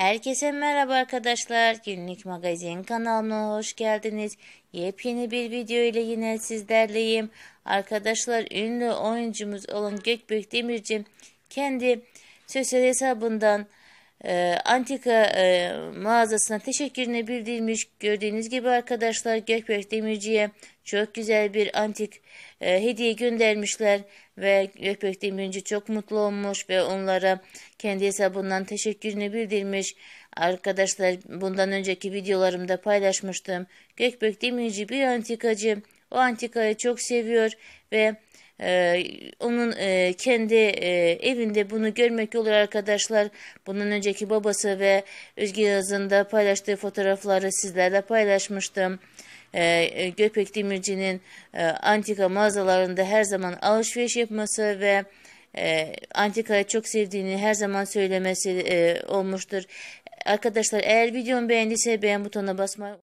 Herkese merhaba arkadaşlar. Günlük magazin kanalına hoş geldiniz. Yepyeni bir video ile yine sizlerleyim. Arkadaşlar ünlü oyuncumuz olan Gökbek Demirci kendi sosyal hesabından ee, antika e, mağazasına teşekkürüne bildirilmiş. Gördüğünüz gibi arkadaşlar Gökberk Demirci'ye çok güzel bir antik e, hediye göndermişler ve Gökberk Demirci çok mutlu olmuş ve onlara kendi hesabından teşekkürünü bildirmiş. Arkadaşlar bundan önceki videolarımda paylaşmıştım. Gökberk Demirci bir antikacı o antikayı çok seviyor ve ee, onun e, kendi e, evinde bunu görmek olur arkadaşlar. Bunun önceki babası ve Özge Yaz'ın da paylaştığı fotoğrafları sizlerle paylaşmıştım. Ee, Göpek Demirci'nin e, antika mağazalarında her zaman alışveriş yapması ve e, antikayı çok sevdiğini her zaman söylemesi e, olmuştur. Arkadaşlar eğer videomu beğendiyse beğen butonuna basmayı